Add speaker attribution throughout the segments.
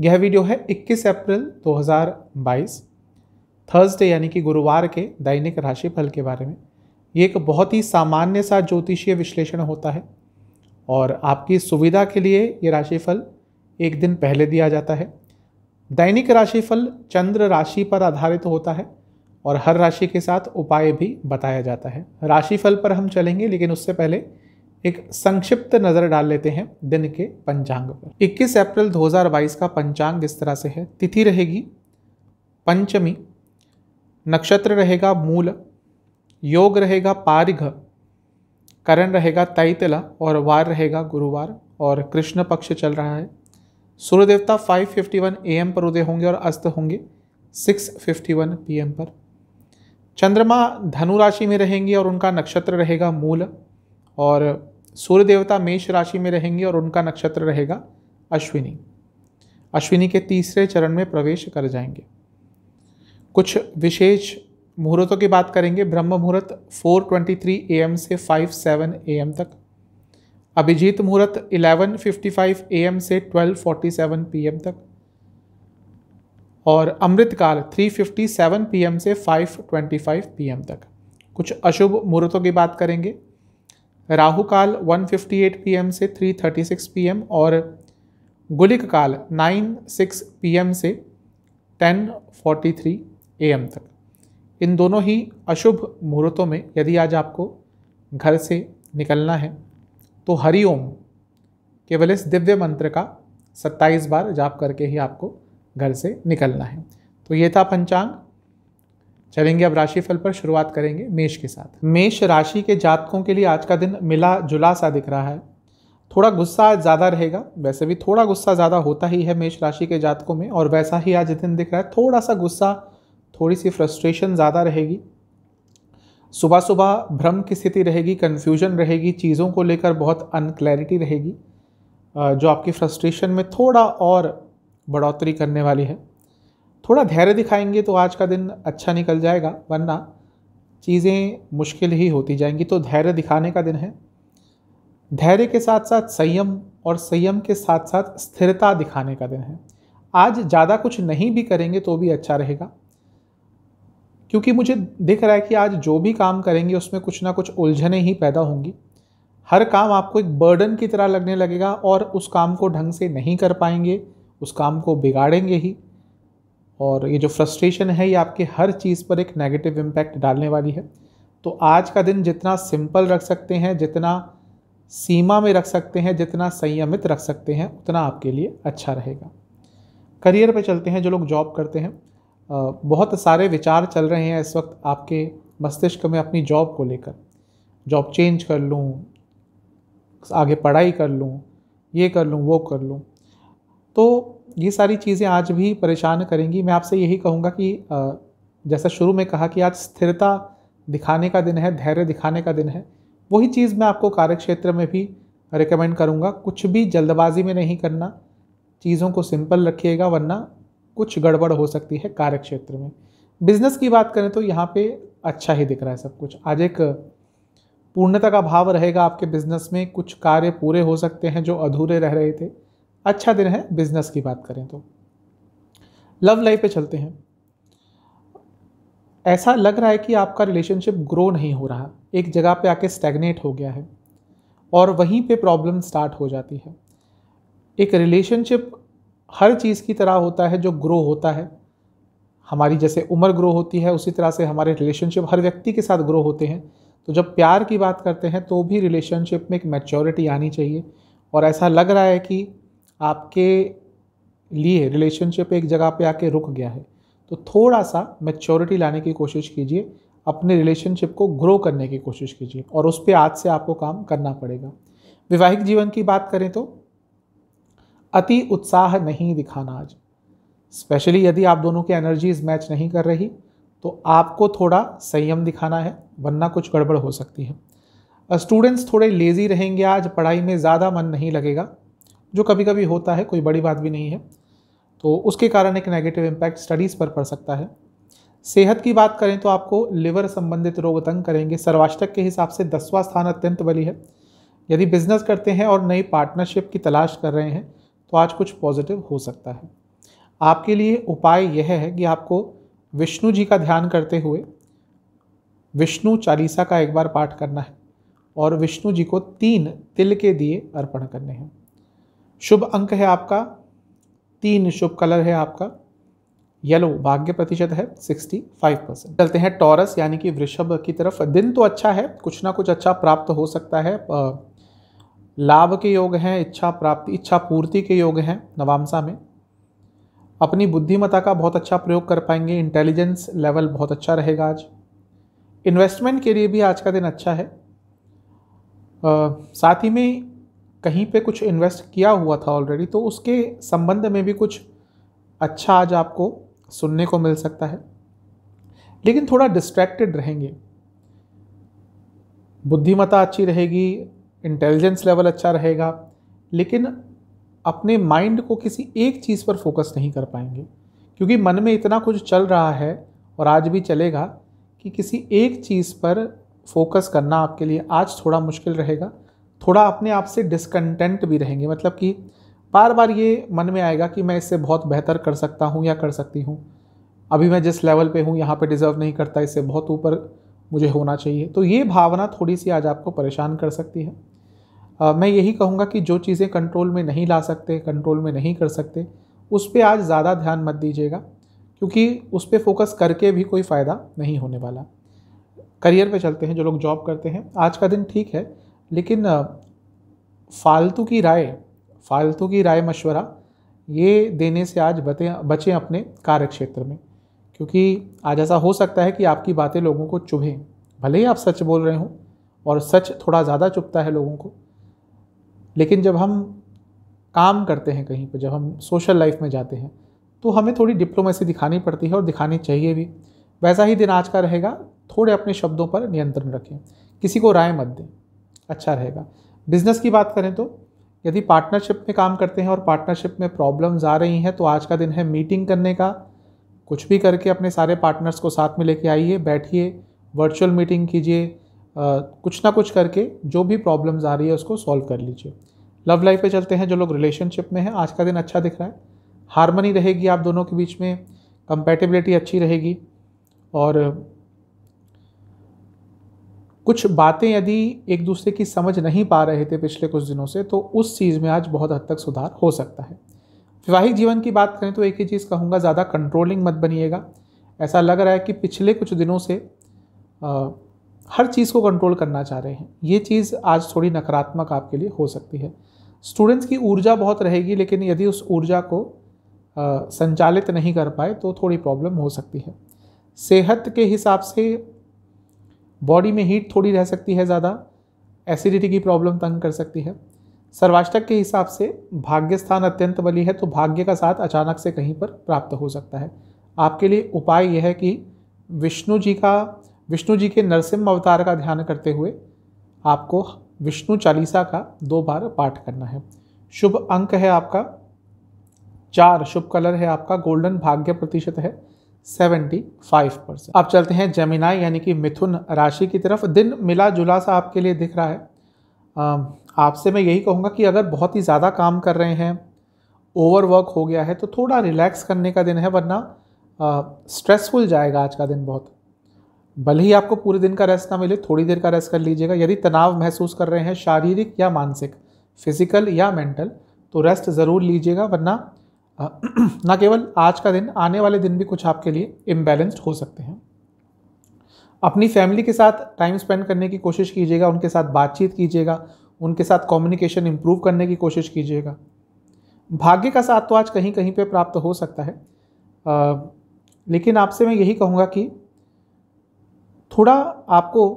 Speaker 1: यह वीडियो है 21 अप्रैल 2022 थर्सडे यानी कि गुरुवार के दैनिक राशिफल के बारे में ये एक बहुत ही सामान्य सा ज्योतिषीय विश्लेषण होता है और आपकी सुविधा के लिए ये राशिफल एक दिन पहले दिया जाता है दैनिक राशिफल चंद्र राशि पर आधारित होता है और हर राशि के साथ उपाय भी बताया जाता है राशिफल पर हम चलेंगे लेकिन उससे पहले एक संक्षिप्त नजर डाल लेते हैं दिन के पंचांग पर 21 अप्रैल 2022 का पंचांग इस तरह से है तिथि रहेगी पंचमी नक्षत्र रहेगा मूल योग रहेगा पारिघ करण रहेगा तैतला और वार रहेगा गुरुवार और कृष्ण पक्ष चल रहा है सूर्य देवता 5:51 एम पर उदय होंगे और अस्त होंगे 6:51 पीएम पर चंद्रमा धनु राशि में रहेंगे और उनका नक्षत्र रहेगा मूल और सूर्य देवता मेष राशि में रहेंगे और उनका नक्षत्र रहेगा अश्विनी अश्विनी के तीसरे चरण में प्रवेश कर जाएंगे कुछ विशेष मुहूर्तों की बात करेंगे ब्रह्म मुहूर्त 4:23 एम से 5:07 एम तक अभिजीत मुहूर्त 11:55 एम से 12:47 एम तक और अमृतकाल 3:57 एम से 5:25 एम तक कुछ अशुभ मुहूर्तों की बात करेंगे राहु काल 1:58 पीएम से 3:36 पीएम और गुलिक काल 9:06 पीएम से 10:43 एएम तक इन दोनों ही अशुभ मुहूर्तों में यदि आज आपको घर से निकलना है तो हरि ओम केवल इस दिव्य मंत्र का 27 बार जाप करके ही आपको घर से निकलना है तो ये था पंचांग चलेंगे अब राशिफल पर शुरुआत करेंगे मेष के साथ मेष राशि के जातकों के लिए आज का दिन मिला जुला सा दिख रहा है थोड़ा गुस्सा ज़्यादा रहेगा वैसे भी थोड़ा गुस्सा ज़्यादा होता ही है मेष राशि के जातकों में और वैसा ही आज दिन दिख रहा है थोड़ा सा गुस्सा थोड़ी सी फ्रस्ट्रेशन ज़्यादा रहेगी सुबह सुबह भ्रम की स्थिति रहेगी कन्फ्यूजन रहेगी चीज़ों को लेकर बहुत अनक्लैरिटी रहेगी जो आपकी फ्रस्ट्रेशन में थोड़ा और बढ़ोतरी करने वाली है थोड़ा धैर्य दिखाएंगे तो आज का दिन अच्छा निकल जाएगा वरना चीज़ें मुश्किल ही होती जाएंगी तो धैर्य दिखाने का दिन है धैर्य के साथ साथ संयम और संयम के साथ साथ स्थिरता दिखाने का दिन है आज ज़्यादा कुछ नहीं भी करेंगे तो भी अच्छा रहेगा क्योंकि मुझे दिख रहा है कि आज जो भी काम करेंगे उसमें कुछ ना कुछ उलझने ही पैदा होंगी हर काम आपको एक बर्डन की तरह लगने लगेगा और उस काम को ढंग से नहीं कर पाएंगे उस काम को बिगाड़ेंगे ही और ये जो फ्रस्ट्रेशन है ये आपके हर चीज़ पर एक नेगेटिव इम्पैक्ट डालने वाली है तो आज का दिन जितना सिंपल रख सकते हैं जितना सीमा में रख सकते हैं जितना संयमित रख सकते हैं उतना आपके लिए अच्छा रहेगा करियर पे चलते हैं जो लोग जॉब करते हैं बहुत सारे विचार चल रहे हैं इस वक्त आपके मस्तिष्क में अपनी जॉब को लेकर जॉब चेंज कर लूँ आगे पढ़ाई कर लूँ ये कर लूँ वो कर लूँ तो ये सारी चीज़ें आज भी परेशान करेंगी मैं आपसे यही कहूँगा कि जैसा शुरू में कहा कि आज स्थिरता दिखाने का दिन है धैर्य दिखाने का दिन है वही चीज़ मैं आपको कार्य क्षेत्र में भी रिकमेंड करूँगा कुछ भी जल्दबाजी में नहीं करना चीज़ों को सिंपल रखिएगा वरना कुछ गड़बड़ हो सकती है कार्य क्षेत्र में बिजनेस की बात करें तो यहाँ पे अच्छा ही दिख रहा है सब कुछ आज एक पूर्णता का भाव रहेगा आपके बिजनेस में कुछ कार्य पूरे हो सकते हैं जो अधूरे रह रहे थे अच्छा दिन है बिजनेस की बात करें तो लव लाइफ पे चलते हैं ऐसा लग रहा है कि आपका रिलेशनशिप ग्रो नहीं हो रहा एक जगह पे आके स्टैगनेट हो गया है और वहीं पे प्रॉब्लम स्टार्ट हो जाती है एक रिलेशनशिप हर चीज़ की तरह होता है जो ग्रो होता है हमारी जैसे उम्र ग्रो होती है उसी तरह से हमारे रिलेशनशिप हर व्यक्ति के साथ ग्रो होते हैं तो जब प्यार की बात करते हैं तो भी रिलेशनशिप में एक मैच्योरिटी आनी चाहिए और ऐसा लग रहा है कि आपके लिए रिलेशनशिप एक जगह पे आके रुक गया है तो थोड़ा सा मैच्योरिटी लाने की कोशिश कीजिए अपने रिलेशनशिप को ग्रो करने की कोशिश कीजिए और उस पर आज से आपको काम करना पड़ेगा वैवाहिक जीवन की बात करें तो अति उत्साह नहीं दिखाना आज स्पेशली यदि आप दोनों की एनर्जीज मैच नहीं कर रही तो आपको थोड़ा संयम दिखाना है वरना कुछ गड़बड़ हो सकती है स्टूडेंट्स थोड़े लेज़ी रहेंगे आज पढ़ाई में ज़्यादा मन नहीं लगेगा जो कभी कभी होता है कोई बड़ी बात भी नहीं है तो उसके कारण एक नेगेटिव इम्पैक्ट स्टडीज़ पर पड़ सकता है सेहत की बात करें तो आपको लिवर संबंधित रोग तंग करेंगे सर्वाष्टक के हिसाब से दसवां स्थान अत्यंत बली है यदि बिजनेस करते हैं और नई पार्टनरशिप की तलाश कर रहे हैं तो आज कुछ पॉजिटिव हो सकता है आपके लिए उपाय यह है कि आपको विष्णु जी का ध्यान करते हुए विष्णु चालीसा का एक बार पाठ करना है और विष्णु जी को तीन तिल के दिए अर्पण करने हैं शुभ अंक है आपका तीन शुभ कलर है आपका येलो भाग्य प्रतिशत है 65 परसेंट चलते हैं टॉरस यानी कि वृषभ की तरफ दिन तो अच्छा है कुछ ना कुछ अच्छा प्राप्त हो सकता है लाभ के योग हैं इच्छा प्राप्ति इच्छा पूर्ति के योग हैं नवामसा में अपनी बुद्धिमता का बहुत अच्छा प्रयोग कर पाएंगे इंटेलिजेंस लेवल बहुत अच्छा रहेगा आज इन्वेस्टमेंट के लिए भी आज का दिन अच्छा है आ, साथ ही में कहीं पे कुछ इन्वेस्ट किया हुआ था ऑलरेडी तो उसके संबंध में भी कुछ अच्छा आज आपको सुनने को मिल सकता है लेकिन थोड़ा डिस्ट्रैक्टेड रहेंगे बुद्धिमता अच्छी रहेगी इंटेलिजेंस लेवल अच्छा रहेगा लेकिन अपने माइंड को किसी एक चीज़ पर फोकस नहीं कर पाएंगे क्योंकि मन में इतना कुछ चल रहा है और आज भी चलेगा कि किसी एक चीज़ पर फोकस करना आपके लिए आज थोड़ा मुश्किल रहेगा थोड़ा अपने आप से डिसकंटेंट भी रहेंगे मतलब कि बार बार ये मन में आएगा कि मैं इससे बहुत बेहतर कर सकता हूँ या कर सकती हूँ अभी मैं जिस लेवल पे हूँ यहाँ पे डिज़र्व नहीं करता इससे बहुत ऊपर मुझे होना चाहिए तो ये भावना थोड़ी सी आज आपको परेशान कर सकती है आ, मैं यही कहूँगा कि जो चीज़ें कंट्रोल में नहीं ला सकते कंट्रोल में नहीं कर सकते उस पर आज ज़्यादा ध्यान मत दीजिएगा क्योंकि उस पर फोकस करके भी कोई फ़ायदा नहीं होने वाला करियर पे चलते हैं जो लोग जॉब करते हैं आज का दिन ठीक है लेकिन फालतू की राय फालतू की राय मशवरा ये देने से आज बतें बचें अपने कार्य क्षेत्र में क्योंकि आज ऐसा हो सकता है कि आपकी बातें लोगों को चुभें भले ही आप सच बोल रहे हों और सच थोड़ा ज़्यादा चुभता है लोगों को लेकिन जब हम काम करते हैं कहीं पर जब हम सोशल लाइफ में जाते हैं तो हमें थोड़ी डिप्लोमेसी दिखानी पड़ती है और दिखानी चाहिए भी वैसा ही दिन आज का रहेगा थोड़े अपने शब्दों पर नियंत्रण रखें किसी को राय मत दें अच्छा रहेगा बिज़नेस की बात करें तो यदि पार्टनरशिप में काम करते हैं और पार्टनरशिप में प्रॉब्लम्स आ रही हैं तो आज का दिन है मीटिंग करने का कुछ भी करके अपने सारे पार्टनर्स को साथ में लेके आइए बैठिए वर्चुअल मीटिंग कीजिए कुछ ना कुछ करके जो भी प्रॉब्लम्स आ रही है उसको सॉल्व कर लीजिए लव लाइफ पे चलते हैं जो लोग रिलेशनशिप में हैं आज का दिन अच्छा दिख रहा है हारमनी रहेगी आप दोनों के बीच में कंपेटेबिलिटी अच्छी रहेगी और कुछ बातें यदि एक दूसरे की समझ नहीं पा रहे थे पिछले कुछ दिनों से तो उस चीज़ में आज बहुत हद तक सुधार हो सकता है वैवाहिक जीवन की बात करें तो एक ही चीज़ कहूँगा ज़्यादा कंट्रोलिंग मत बनिएगा ऐसा लग रहा है कि पिछले कुछ दिनों से आ, हर चीज़ को कंट्रोल करना चाह रहे हैं ये चीज़ आज थोड़ी नकारात्मक आपके लिए हो सकती है स्टूडेंट्स की ऊर्जा बहुत रहेगी लेकिन यदि उस ऊर्जा को आ, संचालित नहीं कर पाए तो थोड़ी प्रॉब्लम हो सकती है सेहत के हिसाब से बॉडी में हीट थोड़ी रह सकती है ज़्यादा एसिडिटी की प्रॉब्लम तंग कर सकती है सर्वाष्टक के हिसाब से भाग्य स्थान अत्यंत बली है तो भाग्य का साथ अचानक से कहीं पर प्राप्त हो सकता है आपके लिए उपाय यह है कि विष्णु जी का विष्णु जी के नरसिम्ह अवतार का ध्यान करते हुए आपको विष्णु चालीसा का दो बार पाठ करना है शुभ अंक है आपका चार शुभ कलर है आपका गोल्डन भाग्य प्रतिशत है 75 परसेंट अब चलते हैं जमीनाई यानी कि मिथुन राशि की तरफ दिन मिला जुला सा आपके लिए दिख रहा है आपसे मैं यही कहूँगा कि अगर बहुत ही ज़्यादा काम कर रहे हैं ओवरवर्क हो गया है तो थोड़ा रिलैक्स करने का दिन है वरना स्ट्रेसफुल जाएगा आज का दिन बहुत भले ही आपको पूरे दिन का रेस्ट ना मिले थोड़ी देर का रेस्ट कर लीजिएगा यदि तनाव महसूस कर रहे हैं शारीरिक या मानसिक फिजिकल या मेंटल तो रेस्ट ज़रूर लीजिएगा वरना ना केवल आज का दिन आने वाले दिन भी कुछ आपके लिए इम्बेलेंस्ड हो सकते हैं अपनी फैमिली के साथ टाइम स्पेंड करने की कोशिश कीजिएगा उनके साथ बातचीत कीजिएगा उनके साथ कम्युनिकेशन इम्प्रूव करने की कोशिश कीजिएगा भाग्य का साथ तो आज कहीं कहीं पे प्राप्त हो सकता है आ, लेकिन आपसे मैं यही कहूँगा कि थोड़ा आपको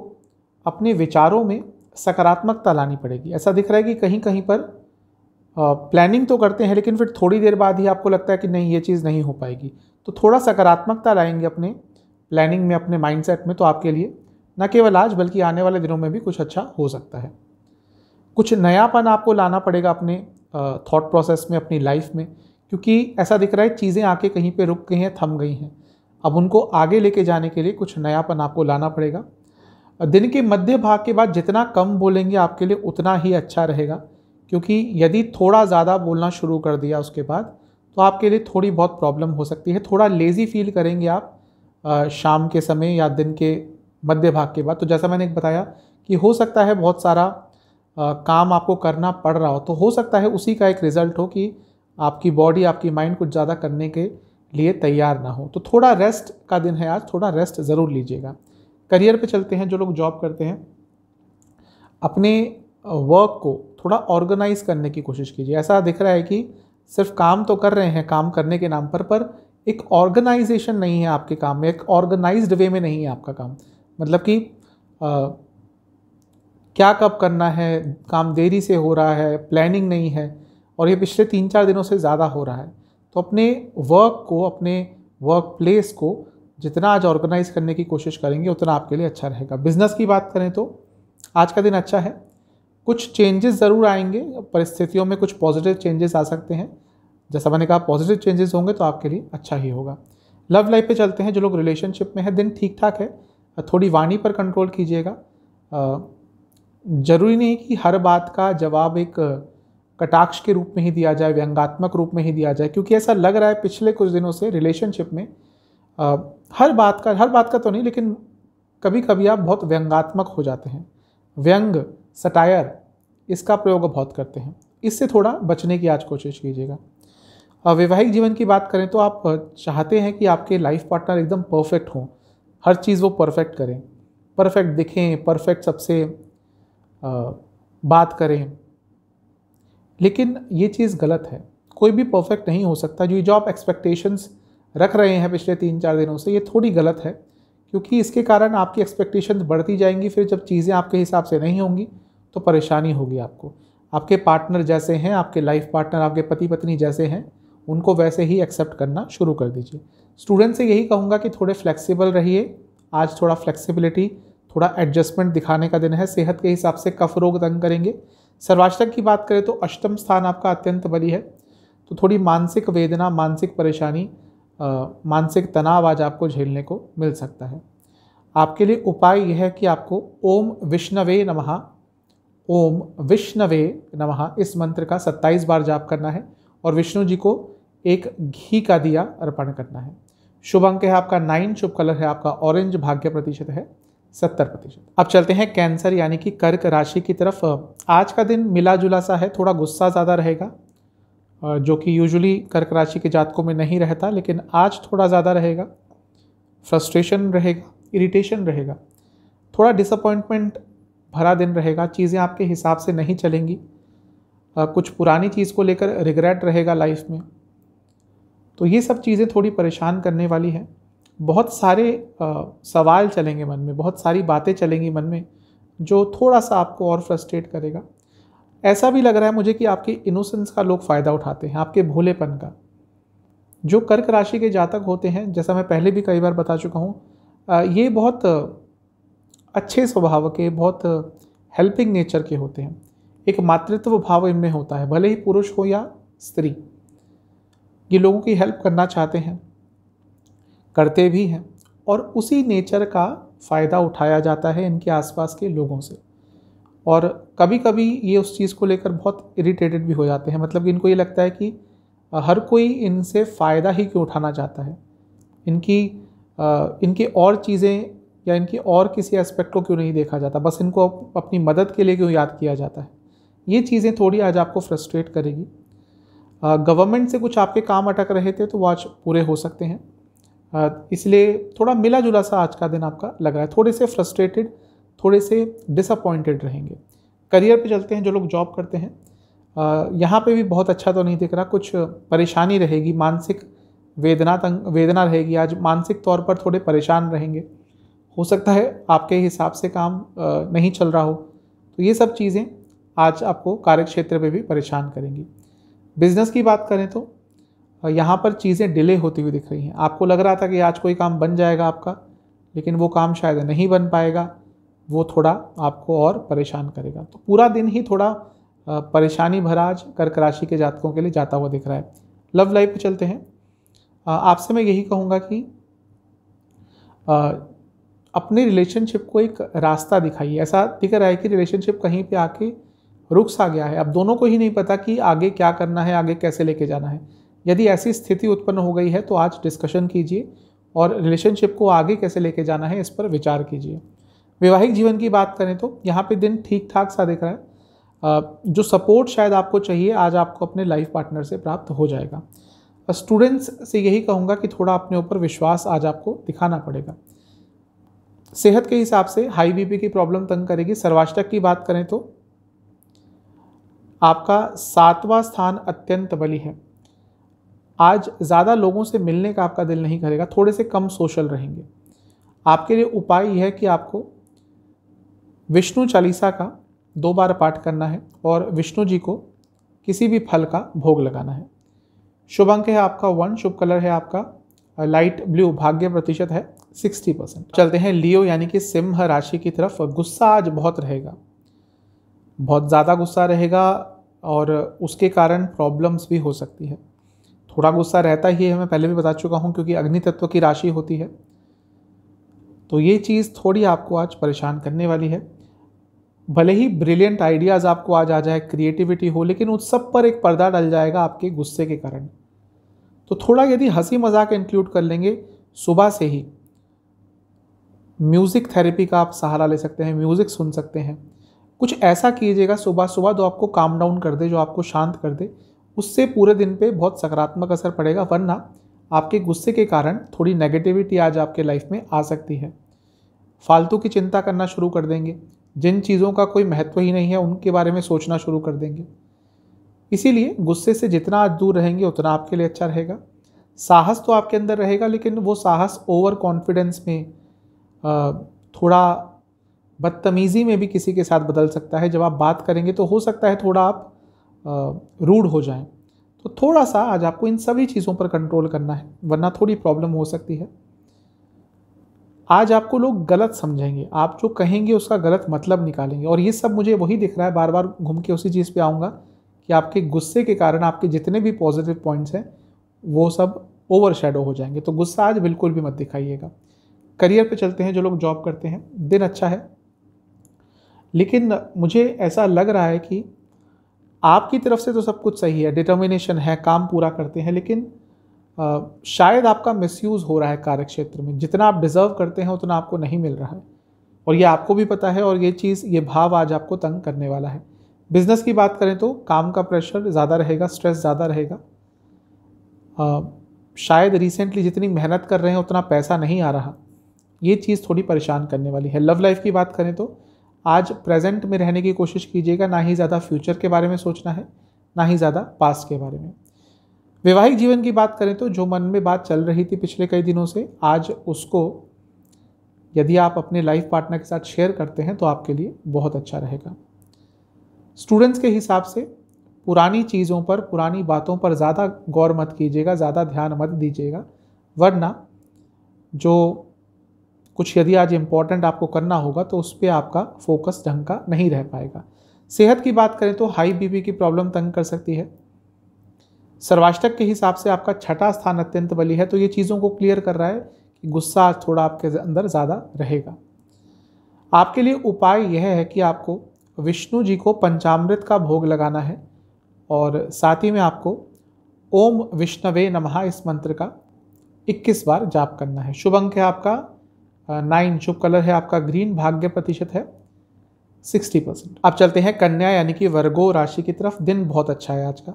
Speaker 1: अपने विचारों में सकारात्मकता लानी पड़ेगी ऐसा दिख रहा है कि कहीं कहीं पर प्लानिंग तो करते हैं लेकिन फिर थोड़ी देर बाद ही आपको लगता है कि नहीं ये चीज़ नहीं हो पाएगी तो थोड़ा सकारात्मकता लाएंगे अपने प्लानिंग में अपने माइंडसेट में तो आपके लिए न केवल आज बल्कि आने वाले दिनों में भी कुछ अच्छा हो सकता है कुछ नयापन आपको लाना पड़ेगा अपने थॉट प्रोसेस में अपनी लाइफ में क्योंकि ऐसा दिख रहा है चीज़ें आके कहीं पे रुक गई हैं थम गई हैं अब उनको आगे लेके जाने के लिए कुछ नयापन आपको लाना पड़ेगा दिन के मध्य भाग के बाद जितना कम बोलेंगे आपके लिए उतना ही अच्छा रहेगा क्योंकि यदि थोड़ा ज़्यादा बोलना शुरू कर दिया उसके बाद तो आपके लिए थोड़ी बहुत प्रॉब्लम हो सकती है थोड़ा लेज़ी फील करेंगे आप शाम के समय या दिन के मध्य भाग के बाद तो जैसा मैंने बताया कि हो सकता है बहुत सारा काम आपको करना पड़ रहा हो तो हो सकता है उसी का एक रिज़ल्ट हो कि आपकी बॉडी आपकी माइंड कुछ ज़्यादा करने के लिए तैयार ना हो तो थोड़ा रेस्ट का दिन है आज थोड़ा रेस्ट ज़रूर लीजिएगा करियर पे चलते हैं जो लोग जॉब करते हैं अपने वर्क को थोड़ा ऑर्गेनाइज करने की कोशिश कीजिए ऐसा दिख रहा है कि सिर्फ काम तो कर रहे हैं काम करने के नाम पर पर एक ऑर्गेनाइजेशन नहीं है आपके काम में एक ऑर्गेनाइज वे में नहीं है आपका काम मतलब कि आ, क्या कब करना है काम देरी से हो रहा है प्लानिंग नहीं है और ये पिछले तीन चार दिनों से ज़्यादा हो रहा है तो अपने वर्क को अपने वर्क प्लेस को जितना आज ऑर्गेनाइज करने की कोशिश करेंगे उतना आपके लिए अच्छा रहेगा बिजनेस की बात करें तो आज का दिन अच्छा है कुछ चेंजेस ज़रूर आएंगे परिस्थितियों में कुछ पॉजिटिव चेंजेस आ सकते हैं जैसा मैंने कहा पॉजिटिव चेंजेस होंगे तो आपके लिए अच्छा ही होगा लव लाइफ पे चलते हैं जो लोग रिलेशनशिप में है दिन ठीक ठाक है थोड़ी वाणी पर कंट्रोल कीजिएगा ज़रूरी नहीं कि हर बात का जवाब एक कटाक्ष के रूप में ही दिया जाए व्यंगात्मक रूप में ही दिया जाए क्योंकि ऐसा लग रहा है पिछले कुछ दिनों से रिलेशनशिप में आ, हर बात का हर बात का तो नहीं लेकिन कभी कभी आप बहुत व्यंगात्मक हो जाते हैं व्यंग सटायर इसका प्रयोग बहुत करते हैं इससे थोड़ा बचने की आज कोशिश कीजिएगा वैवाहिक जीवन की बात करें तो आप चाहते हैं कि आपके लाइफ पार्टनर एकदम परफेक्ट हों हर चीज़ वो परफेक्ट करें परफेक्ट दिखें परफेक्ट सबसे बात करें लेकिन ये चीज़ गलत है कोई भी परफेक्ट नहीं हो सकता जो जो आप एक्सपेक्टेशंस रख रहे हैं पिछले तीन चार दिनों से ये थोड़ी गलत है क्योंकि इसके कारण आपकी एक्सपेक्टेशंस बढ़ती जाएंगी फिर जब चीज़ें आपके हिसाब से नहीं होंगी तो परेशानी होगी आपको आपके पार्टनर जैसे हैं आपके लाइफ पार्टनर आपके पति पत्नी जैसे हैं उनको वैसे ही एक्सेप्ट करना शुरू कर दीजिए स्टूडेंट से यही कहूँगा कि थोड़े फ्लेक्सिबल रहिए आज थोड़ा फ्लेक्सिबिलिटी थोड़ा एडजस्टमेंट दिखाने का दिन है सेहत के हिसाब से कफ रोग तंग करेंगे सर्वाष्टक की बात करें तो अष्टम स्थान आपका अत्यंत बली है तो थोड़ी मानसिक वेदना मानसिक परेशानी मानसिक तनाव आज आपको झेलने को मिल सकता है आपके लिए उपाय यह है कि आपको ओम विष्णवे नमः ओम विष्णवे नमः इस मंत्र का 27 बार जाप करना है और विष्णु जी को एक घी का दिया अर्पण करना है शुभ अंक है आपका नाइन शुभ कलर है आपका ऑरेंज भाग्य प्रतिशत है सत्तर प्रतिशत अब चलते हैं कैंसर यानी कि कर्क राशि की तरफ आज का दिन मिला जुला सा है थोड़ा गुस्सा ज़्यादा रहेगा जो कि यूजुअली कर्क राशि के जातकों में नहीं रहता लेकिन आज थोड़ा ज़्यादा रहेगा फ्रस्ट्रेशन रहेगा इरिटेशन रहेगा थोड़ा डिसअपॉइंटमेंट भरा दिन रहेगा चीज़ें आपके हिसाब से नहीं चलेंगी कुछ पुरानी चीज़ को लेकर रिग्रेट रहेगा लाइफ में तो ये सब चीज़ें थोड़ी परेशान करने वाली हैं बहुत सारे आ, सवाल चलेंगे मन में बहुत सारी बातें चलेंगी मन में जो थोड़ा सा आपको और फ्रस्ट्रेट करेगा ऐसा भी लग रहा है मुझे कि आपके इनोसेंस का लोग फ़ायदा उठाते हैं आपके भोलेपन का जो कर्क राशि के जातक होते हैं जैसा मैं पहले भी कई बार बता चुका हूँ ये बहुत अच्छे स्वभाव के बहुत हेल्पिंग नेचर के होते हैं एक मातृत्व भाव इनमें होता है भले ही पुरुष हो या स्त्री ये लोगों की हेल्प करना चाहते हैं करते भी हैं और उसी नेचर का फ़ायदा उठाया जाता है इनके आसपास के लोगों से और कभी कभी ये उस चीज़ को लेकर बहुत इरिटेटेड भी हो जाते हैं मतलब कि इनको ये लगता है कि हर कोई इनसे फ़ायदा ही क्यों उठाना चाहता है इनकी इनके और चीज़ें या इनकी और किसी एस्पेक्ट को क्यों नहीं देखा जाता बस इनको अपनी मदद के लिए क्यों याद किया जाता है ये चीज़ें थोड़ी आज आपको फ्रस्ट्रेट करेगी गवर्नमेंट से कुछ आपके काम अटक रहे थे तो वो आज पूरे हो सकते हैं इसलिए थोड़ा मिला जुला सा आज का दिन आपका लग रहा है थोड़े से फ्रस्ट्रेटेड थोड़े से डिसअपॉइंटेड रहेंगे करियर पे चलते हैं जो लोग जॉब करते हैं यहाँ पे भी बहुत अच्छा तो नहीं दिख रहा कुछ परेशानी रहेगी मानसिक वेदना तंग वेदना रहेगी आज मानसिक तौर पर थोड़े परेशान रहेंगे हो सकता है आपके हिसाब से काम नहीं चल रहा हो तो ये सब चीज़ें आज आपको कार्य क्षेत्र में भी परेशान करेंगी बिजनेस की बात करें तो यहाँ पर चीज़ें डिले होती हुई दिख रही हैं आपको लग रहा था कि आज कोई काम बन जाएगा आपका लेकिन वो काम शायद नहीं बन पाएगा वो थोड़ा आपको और परेशान करेगा तो पूरा दिन ही थोड़ा परेशानी भरा आज कर्क राशि के जातकों के लिए जाता हुआ दिख रहा है लव लाइफ पे चलते हैं आपसे मैं यही कहूँगा कि अपने रिलेशनशिप को एक रास्ता दिखाइए ऐसा दिख रहा है कि रिलेशनशिप कहीं पे आके रुक सा गया है अब दोनों को ही नहीं पता कि आगे क्या करना है आगे कैसे लेके जाना है यदि ऐसी स्थिति उत्पन्न हो गई है तो आज डिस्कशन कीजिए और रिलेशनशिप को आगे कैसे लेके जाना है इस पर विचार कीजिए वैवाहिक जीवन की बात करें तो यहाँ पे दिन ठीक ठाक सा दिख रहा है जो सपोर्ट शायद आपको चाहिए आज आपको अपने लाइफ पार्टनर से प्राप्त हो जाएगा स्टूडेंट्स से यही कहूँगा कि थोड़ा अपने ऊपर विश्वास आज आपको दिखाना पड़ेगा सेहत के हिसाब से हाई बीपी की प्रॉब्लम तंग करेगी सर्वाष्टक की बात करें तो आपका सातवां स्थान अत्यंत बली है आज ज़्यादा लोगों से मिलने का आपका दिल नहीं करेगा थोड़े से कम सोशल रहेंगे आपके लिए उपाय यह है कि आपको विष्णु चालीसा का दो बार पाठ करना है और विष्णु जी को किसी भी फल का भोग लगाना है शुभ अंक है आपका वन शुभ कलर है आपका लाइट ब्लू भाग्य प्रतिशत है सिक्सटी परसेंट चलते हैं लियो यानी कि सिंह राशि की तरफ गुस्सा आज बहुत रहेगा बहुत ज़्यादा गुस्सा रहेगा और उसके कारण प्रॉब्लम्स भी हो सकती है थोड़ा गुस्सा रहता ही है मैं पहले भी बता चुका हूँ क्योंकि अग्नि तत्व की राशि होती है तो ये चीज़ थोड़ी आपको आज परेशान करने वाली है भले ही ब्रिलियंट आइडियाज़ आपको आज आ जाए क्रिएटिविटी हो लेकिन उस सब पर एक पर्दा डल जाएगा आपके गुस्से के कारण तो थोड़ा यदि हंसी मजाक इंक्लूड कर लेंगे सुबह से ही म्यूज़िक थेरेपी का आप सहारा ले सकते हैं म्यूज़िक सुन सकते हैं कुछ ऐसा कीजिएगा सुबह सुबह जो तो आपको काम डाउन कर दे जो आपको शांत कर दे उससे पूरे दिन पे बहुत सकारात्मक असर पड़ेगा वरना आपके गुस्से के कारण थोड़ी नेगेटिविटी आज आपके लाइफ में आ सकती है फालतू की चिंता करना शुरू कर देंगे जिन चीज़ों का कोई महत्व ही नहीं है उनके बारे में सोचना शुरू कर देंगे इसीलिए गुस्से से जितना आज दूर रहेंगे उतना आपके लिए अच्छा रहेगा साहस तो आपके अंदर रहेगा लेकिन वो साहस ओवर कॉन्फिडेंस में थोड़ा बदतमीज़ी में भी किसी के साथ बदल सकता है जब आप बात करेंगे तो हो सकता है थोड़ा आप रूढ़ हो जाएं तो थोड़ा सा आज आपको इन सभी चीज़ों पर कंट्रोल करना है वरना थोड़ी प्रॉब्लम हो सकती है आज आपको लोग गलत समझेंगे आप जो कहेंगे उसका गलत मतलब निकालेंगे और ये सब मुझे वही दिख रहा है बार बार घूम के उसी चीज़ पे आऊँगा कि आपके गुस्से के कारण आपके जितने भी पॉजिटिव पॉइंट्स हैं वो सब ओवर हो जाएंगे तो गुस्सा आज बिल्कुल भी मत दिखाइएगा करियर पे चलते हैं जो लोग जॉब करते हैं दिन अच्छा है लेकिन मुझे ऐसा लग रहा है कि आपकी तरफ से तो सब कुछ सही है डिटर्मिनेशन है काम पूरा करते हैं लेकिन आ, शायद आपका मिसयूज़ हो रहा है कार्य क्षेत्र में जितना आप डिज़र्व करते हैं उतना आपको नहीं मिल रहा है और ये आपको भी पता है और ये चीज़ ये भाव आज आपको तंग करने वाला है बिज़नेस की बात करें तो काम का प्रेशर ज़्यादा रहेगा स्ट्रेस ज़्यादा रहेगा आ, शायद रिसेंटली जितनी मेहनत कर रहे हैं उतना पैसा नहीं आ रहा ये चीज़ थोड़ी परेशान करने वाली है लव लाइफ की बात करें तो आज प्रेजेंट में रहने की कोशिश कीजिएगा ना ही ज़्यादा फ्यूचर के बारे में सोचना है ना ही ज़्यादा पास्ट के बारे में वैवाहिक जीवन की बात करें तो जो मन में बात चल रही थी पिछले कई दिनों से आज उसको यदि आप अपने लाइफ पार्टनर के साथ शेयर करते हैं तो आपके लिए बहुत अच्छा रहेगा स्टूडेंट्स के हिसाब से पुरानी चीज़ों पर पुरानी बातों पर ज़्यादा गौर मत कीजिएगा ज़्यादा ध्यान मत दीजिएगा वरना जो कुछ यदि आज इम्पॉर्टेंट आपको करना होगा तो उस पर आपका फोकस ढंग का नहीं रह पाएगा सेहत की बात करें तो हाई बीपी की प्रॉब्लम तंग कर सकती है सर्वाष्टक के हिसाब से आपका छठा स्थान अत्यंत बली है तो ये चीज़ों को क्लियर कर रहा है कि गुस्सा थोड़ा आपके अंदर ज़्यादा रहेगा आपके लिए उपाय यह है कि आपको विष्णु जी को पंचामृत का भोग लगाना है और साथ ही में आपको ओम विष्णवे नमः इस मंत्र का 21 बार जाप करना है शुभ अंक है आपका नाइन शुभ कलर है आपका ग्रीन भाग्य प्रतिशत है सिक्सटी परसेंट आप चलते हैं कन्या यानी कि वर्गो राशि की तरफ दिन बहुत अच्छा है आज का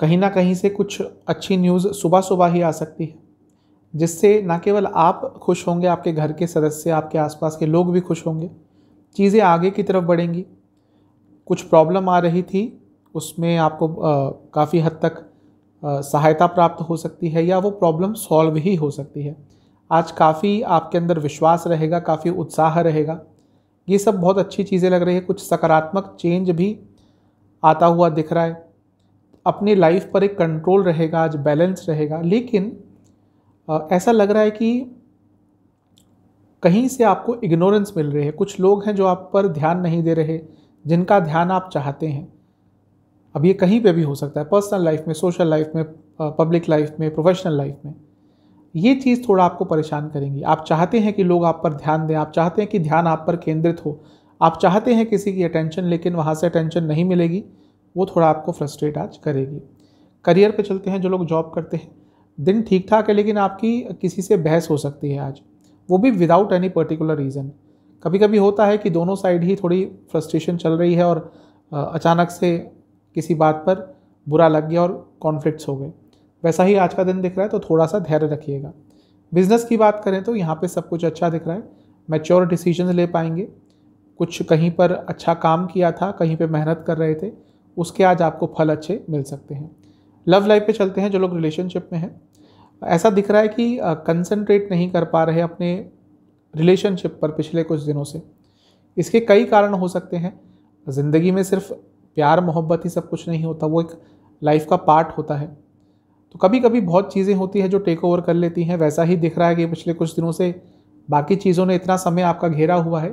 Speaker 1: कहीं ना कहीं से कुछ अच्छी न्यूज़ सुबह सुबह ही आ सकती है जिससे ना केवल आप खुश होंगे आपके घर के सदस्य आपके आसपास के लोग भी खुश होंगे चीज़ें आगे की तरफ बढ़ेंगी कुछ प्रॉब्लम आ रही थी उसमें आपको काफ़ी हद तक सहायता प्राप्त हो सकती है या वो प्रॉब्लम सॉल्व ही हो सकती है आज काफ़ी आपके अंदर विश्वास रहेगा काफ़ी उत्साह रहेगा ये सब बहुत अच्छी चीज़ें लग रही है कुछ सकारात्मक चेंज भी आता हुआ दिख रहा है अपनी लाइफ पर एक कंट्रोल रहेगा आज बैलेंस रहेगा लेकिन ऐसा लग रहा है कि कहीं से आपको इग्नोरेंस मिल रही है कुछ लोग हैं जो आप पर ध्यान नहीं दे रहे जिनका ध्यान आप चाहते हैं अब ये कहीं पे भी हो सकता है पर्सनल लाइफ में सोशल लाइफ में पब्लिक लाइफ में प्रोफेशनल लाइफ में ये चीज़ थोड़ा आपको परेशान करेंगी आप चाहते हैं कि लोग आप पर ध्यान दें आप चाहते हैं कि ध्यान आप पर केंद्रित हो आप चाहते हैं किसी की अटेंशन लेकिन वहाँ से अटेंशन नहीं मिलेगी वो थोड़ा आपको फ्रस्ट्रेट आज करेगी करियर पे चलते हैं जो लोग जॉब करते हैं दिन ठीक ठाक है लेकिन आपकी किसी से बहस हो सकती है आज वो भी विदाउट एनी पर्टिकुलर रीज़न कभी कभी होता है कि दोनों साइड ही थोड़ी फ्रस्ट्रेशन चल रही है और अचानक से किसी बात पर बुरा लग गया और कॉन्फ्लिक्ट हो गए वैसा ही आज का दिन दिख रहा है तो थोड़ा सा धैर्य रखिएगा बिजनेस की बात करें तो यहाँ पर सब कुछ अच्छा दिख रहा है मैच्योर डिसीजन ले पाएंगे कुछ कहीं पर अच्छा काम किया था कहीं पर मेहनत कर रहे थे उसके आज आपको फल अच्छे मिल सकते हैं लव लाइफ पे चलते हैं जो लोग रिलेशनशिप में हैं ऐसा दिख रहा है कि कंसंट्रेट नहीं कर पा रहे अपने रिलेशनशिप पर पिछले कुछ दिनों से इसके कई कारण हो सकते हैं ज़िंदगी में सिर्फ प्यार मोहब्बत ही सब कुछ नहीं होता वो एक लाइफ का पार्ट होता है तो कभी कभी बहुत चीज़ें होती है जो टेक ओवर कर लेती हैं वैसा ही दिख रहा है कि पिछले कुछ दिनों से बाकी चीज़ों ने इतना समय आपका घेरा हुआ है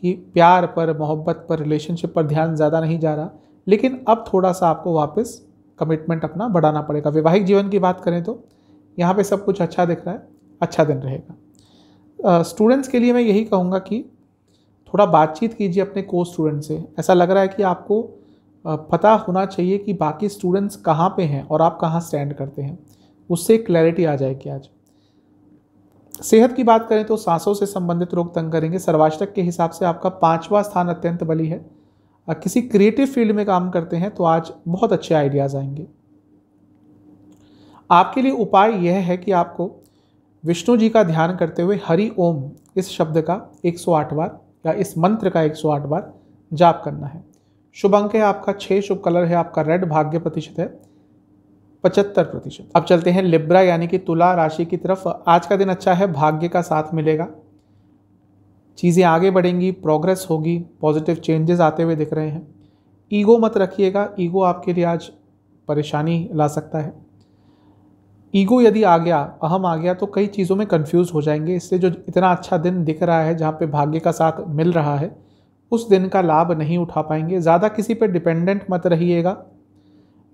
Speaker 1: कि प्यार पर मोहब्बत पर रिलेशनशिप पर ध्यान ज़्यादा नहीं जा रहा लेकिन अब थोड़ा सा आपको वापस कमिटमेंट अपना बढ़ाना पड़ेगा वैवाहिक जीवन की बात करें तो यहाँ पे सब कुछ अच्छा दिख रहा है अच्छा दिन रहेगा स्टूडेंट्स uh, के लिए मैं यही कहूँगा कि थोड़ा बातचीत कीजिए अपने को स्टूडेंट से ऐसा लग रहा है कि आपको पता होना चाहिए कि बाकी स्टूडेंट्स कहाँ पे हैं और आप कहाँ स्टैंड करते हैं उससे क्लैरिटी आ जाएगी आज सेहत की बात करें तो सांसों से संबंधित रोग तंग करेंगे सर्वाष्टक के हिसाब से आपका पाँचवा स्थान अत्यंत बली है किसी क्रिएटिव फील्ड में काम करते हैं तो आज बहुत अच्छे आइडियाज़ आएंगे आपके लिए उपाय यह है कि आपको विष्णु जी का ध्यान करते हुए हरि ओम इस शब्द का 108 बार या इस मंत्र का 108 बार जाप करना है शुभ अंक है आपका छः शुभ कलर है आपका रेड भाग्य प्रतिशत है पचहत्तर प्रतिशत अब चलते हैं लिब्रा यानी कि तुला राशि की तरफ आज का दिन अच्छा है भाग्य का साथ मिलेगा चीज़ें आगे बढ़ेंगी प्रोग्रेस होगी पॉजिटिव चेंजेस आते हुए दिख रहे हैं ईगो मत रखिएगा ईगो आपके लिए आज परेशानी ला सकता है ईगो यदि आ गया अहम आ गया तो कई चीज़ों में कंफ्यूज हो जाएंगे इससे जो इतना अच्छा दिन दिख रहा है जहाँ पे भाग्य का साथ मिल रहा है उस दिन का लाभ नहीं उठा पाएंगे ज़्यादा किसी पर डिपेंडेंट मत रहिएगा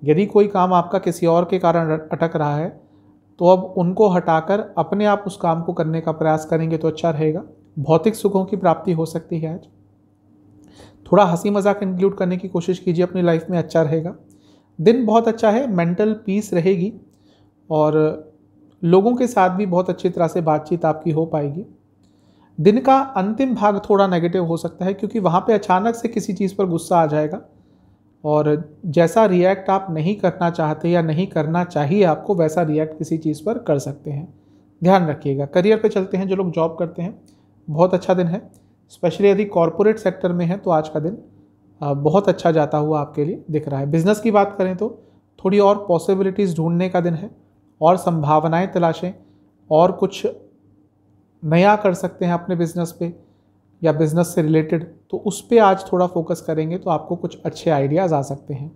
Speaker 1: यदि कोई काम आपका किसी और के कारण अटक रहा है तो अब उनको हटाकर अपने आप उस काम को करने का प्रयास करेंगे तो अच्छा रहेगा भौतिक सुखों की प्राप्ति हो सकती है आज थोड़ा हंसी मजाक इंक्लूड करने की कोशिश कीजिए अपनी लाइफ में अच्छा रहेगा दिन बहुत अच्छा है मेंटल पीस रहेगी और लोगों के साथ भी बहुत अच्छी तरह से बातचीत आपकी हो पाएगी दिन का अंतिम भाग थोड़ा नेगेटिव हो सकता है क्योंकि वहाँ पे अचानक से किसी चीज़ पर गुस्सा आ जाएगा और जैसा रिएक्ट आप नहीं करना चाहते या नहीं करना चाहिए आपको वैसा रिएक्ट किसी चीज़ पर कर सकते हैं ध्यान रखिएगा करियर पे चलते हैं जो लोग जॉब करते हैं बहुत अच्छा दिन है स्पेशली यदि कॉरपोरेट सेक्टर में है तो आज का दिन बहुत अच्छा जाता हुआ आपके लिए दिख रहा है बिजनेस की बात करें तो थोड़ी और पॉसिबिलिटीज़ ढूंढने का दिन है और संभावनाएं तलाशें और कुछ नया कर सकते हैं अपने बिज़नेस पे या बिज़नेस से रिलेटेड तो उस पर आज थोड़ा फोकस करेंगे तो आपको कुछ अच्छे आइडियाज़ आ सकते हैं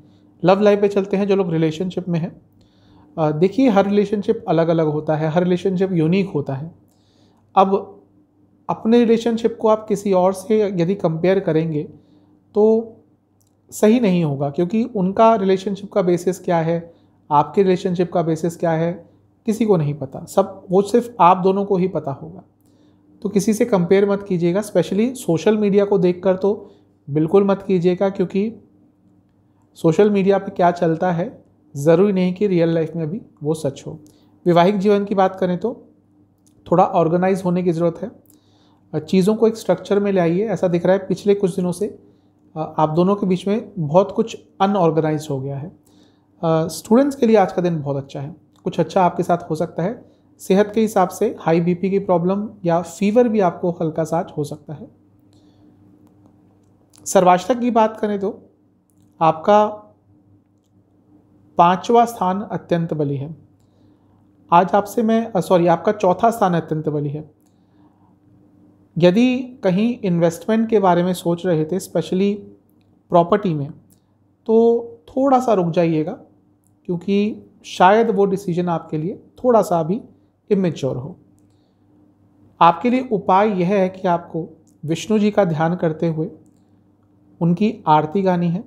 Speaker 1: लव लाइफ पे चलते हैं जो लोग रिलेशनशिप में हैं देखिए हर रिलेशनशिप अलग अलग होता है हर रिलेशनशिप यूनिक होता है अब अपने रिलेशनशिप को आप किसी और से यदि कंपेयर करेंगे तो सही नहीं होगा क्योंकि उनका रिलेशनशिप का बेसिस क्या है आपके रिलेशनशिप का बेसिस क्या है किसी को नहीं पता सब वो सिर्फ आप दोनों को ही पता होगा तो किसी से कंपेयर मत कीजिएगा स्पेशली सोशल मीडिया को देख तो बिल्कुल मत कीजिएगा क्योंकि सोशल मीडिया पर क्या चलता है ज़रूरी नहीं कि रियल लाइफ में भी वो सच हो वैवाहिक जीवन की बात करें तो थोड़ा ऑर्गेनाइज होने की ज़रूरत है चीज़ों को एक स्ट्रक्चर में ले आइए ऐसा दिख रहा है पिछले कुछ दिनों से आप दोनों के बीच में बहुत कुछ अनऑर्गेनाइज हो गया है स्टूडेंट्स के लिए आज का दिन बहुत अच्छा है कुछ अच्छा आपके साथ हो सकता है सेहत के हिसाब से हाई बीपी की प्रॉब्लम या फीवर भी आपको हल्का साज हो सकता है सर्वाष्टक की बात करें तो आपका पांचवा स्थान अत्यंत बली है आज आपसे मैं सॉरी आपका चौथा स्थान अत्यंत बली है यदि कहीं इन्वेस्टमेंट के बारे में सोच रहे थे स्पेशली प्रॉपर्टी में तो थोड़ा सा रुक जाइएगा क्योंकि शायद वो डिसीजन आपके लिए थोड़ा सा भी इमेच्योर हो आपके लिए उपाय यह है कि आपको विष्णु जी का ध्यान करते हुए उनकी आरती गानी है